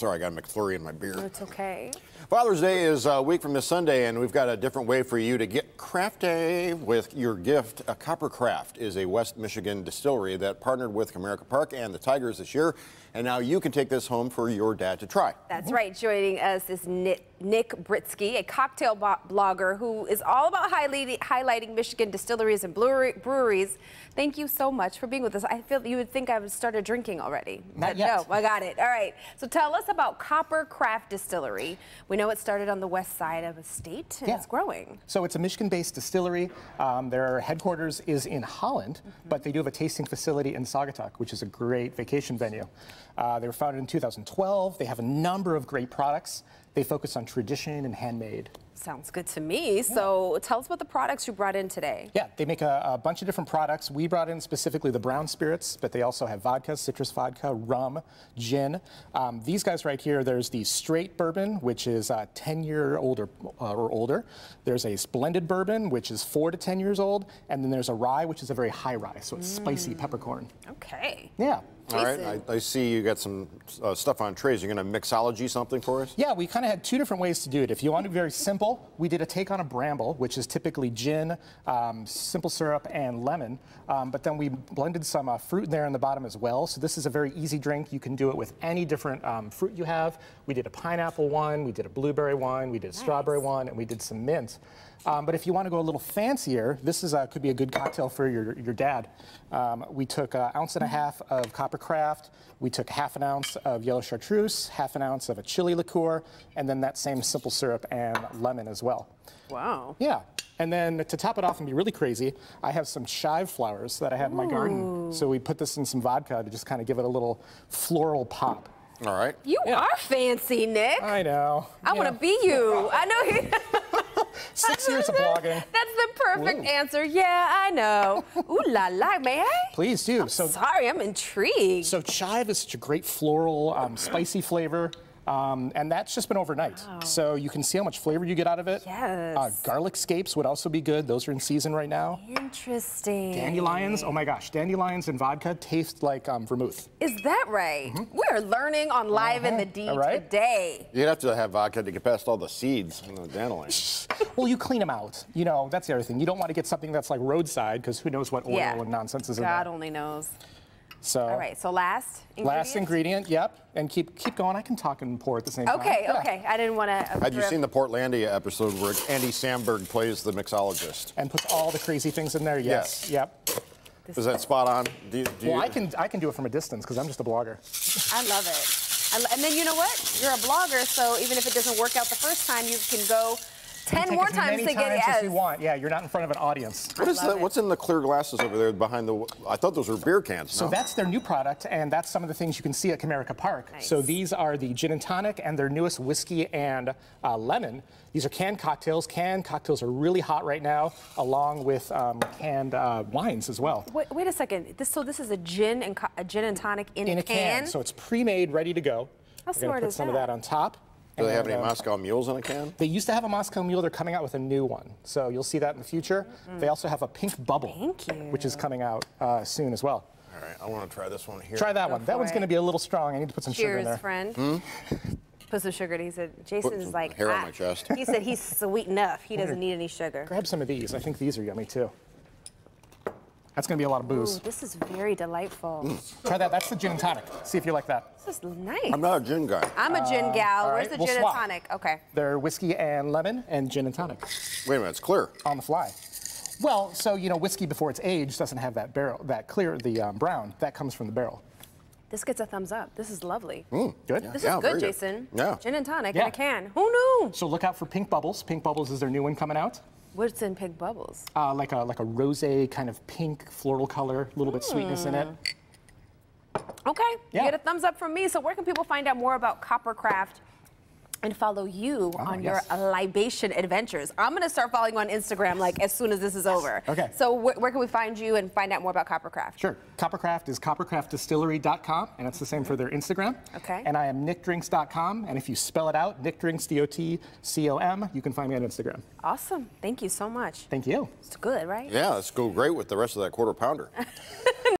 sorry, I got a McFlurry in my beer. It's okay. Father's Day is a week from this Sunday, and we've got a different way for you to get crafty with your gift. A Copper Craft is a West Michigan distillery that partnered with Comerica Park and the Tigers this year, and now you can take this home for your dad to try. That's right. Joining us is Knit Nick Britsky, a cocktail blogger who is all about highlighting Michigan distilleries and breweries. Thank you so much for being with us. I feel you would think I would started drinking already. Not yet. No, I got it. All right. So tell us about Copper Craft Distillery. We know it started on the west side of a state and yeah. it's growing. So it's a Michigan-based distillery. Um, their headquarters is in Holland, mm -hmm. but they do have a tasting facility in Saugatuck, which is a great vacation venue. Uh, they were founded in 2012. They have a number of great products. They focus on tradition and handmade. Sounds good to me. Yeah. So tell us about the products you brought in today. Yeah, they make a, a, bunch of different products. We brought in specifically the brown spirits, but they also have vodka, citrus vodka, rum, gin. Um, these guys right here, there's the straight bourbon, which is uh, 10 year older uh, or older. There's a blended bourbon, which is four to 10 years old. And then there's a rye, which is a very high rye. So it's mm. spicy peppercorn. Okay. Yeah. All right, I, I, see you got some uh, stuff on trays. You're going to mixology something for us? Yeah, we kind of had two different ways to do it. If you want it very simple, we did a take on a bramble, which is typically gin, um, simple syrup, and lemon. Um, but then we blended some uh, fruit in there in the bottom as well. So this is a very easy drink. You can do it with any different um, fruit you have. We did a pineapple one, we did a blueberry one, we did a nice. strawberry one, and we did some mint. Um, but if you want to go a little fancier, this is uh, could be a good cocktail for your, your dad. Um, we took an uh, ounce and a half of copper craft. We took half an ounce of yellow chartreuse, half an ounce of a chili liqueur, and then that same simple syrup and lemon as well. Wow. Yeah. And then to top it off and be really crazy, I have some chive flowers that I had in my garden. So we put this in some vodka to just kind of give it a little floral pop. All right. You yeah. are fancy, Nick. I know. I yeah. want to be you. I know. Six years of blogging. That's the perfect Ooh. answer. Yeah, I know. Ooh la la, may I? Please do. I'm so sorry, I'm intrigued. So chive is such a great floral, um, spicy flavor. Um, and that's just been overnight. Wow. So you can see how much flavor you get out of it. Uh, yes. Uh, garlic scapes would also be good. Those are in season right now. Interesting. Dandelions, oh my gosh, dandelions and vodka taste like um, vermouth. Is that right? Mm -hmm. We're learning on Live uh -huh. in the uh-huh. D right. today. You'd have to have vodka to get past all the seeds in the dandelions. well, you clean them out. You know, that's the other thing. You don't want to get something that's like roadside because who knows what oil yeah. and nonsense is God in there. God only knows. So all right. So last ingredient? last ingredient. Yep. And keep keep going. I can talk and pour at the same okay, time. Okay. Yeah. Okay. I didn't want to. Have you seen the Portlandia episode where Andy Samberg plays the mixologist and puts all the crazy things in there? Yes. Yep. is that spot on? Do you, do well, you... I can I can do it from a distance because I'm just a blogger. I love it. and then you know what? You're a blogger, so even if it doesn't work out the first time, you can go Ten more times to get As you want. Yeah, you're not in front of an audience. What is that? What's in the clear glasses over there behind the? I thought those were beer cans. So no? that's their new product, and that's some of the things you can see at Comerica Park. Nice. So these are the gin and tonic and their newest whiskey and uh, lemon. These are canned cocktails. Canned cocktails are really hot right now, along with um, canned uh, wines as well. Wait, wait a second. This, so this is a gin and a gin and tonic in, in a can. can. So it's pre-made, ready to go. How We're smart gonna put is some that? of that on top. Do they have any Moscow mules in a can? They used to have a Moscow mule. They're coming out with a new one. So you'll see that in the future. Mm -hmm. They also have a pink bubble, which is coming out uh, soon as well. All right, I want to try this one here. Try that Go one. That one's going to be a little strong. I need to put some Cheers, sugar in there. Cheers, friend. Hmm? Put some sugar. In. He said, Jason's like, hair on ah. my chest. He said he's sweet enough. He doesn't need any sugar. Grab some of these. I think these are yummy too. That's going to be a lot of booze. Ooh, this is very delightful. Mm. Try that. That's the gin and tonic. See if you like that. This is nice. I'm not a gin guy. I'm a gin uh, gal. Uh, Where's right. the we'll gin and tonic? Okay. They're whiskey and lemon and gin and tonic. Wait a minute. It's clear. On the fly. Well, so you know, whiskey before it's aged doesn't have that barrel, that clear, the um, brown. That comes from the barrel. This gets a thumbs up. This is lovely. Mm, good. Yeah. This yeah, is good, Jason. Good. Yeah. Gin and tonic yeah. in a can. Who knew? So look out for Pink Bubbles. Pink Bubbles is their new one coming out. What's in pink bubbles? Uh, like a like a rosé kind of pink floral color, a little mm. bit sweetness in it. Hmm. Okay, yeah. you get a thumbs up from me. So where can people find out more about Coppercraft and follow you oh, on yes. your libation adventures. I'm going to start following you on Instagram like as soon as this is over. Okay. So wh where can we find you and find out more about Coppercraft? Sure. Coppercraft is coppercraftdistillery.com and it's the same for their Instagram. Okay. And I am nickdrinks.com and if you spell it out, nickdrinks, D-O-T-C-O-M, you can find me on Instagram. Awesome. Thank you so much. Thank you. It's good, right? Yeah, let's go great with the rest of that quarter pounder.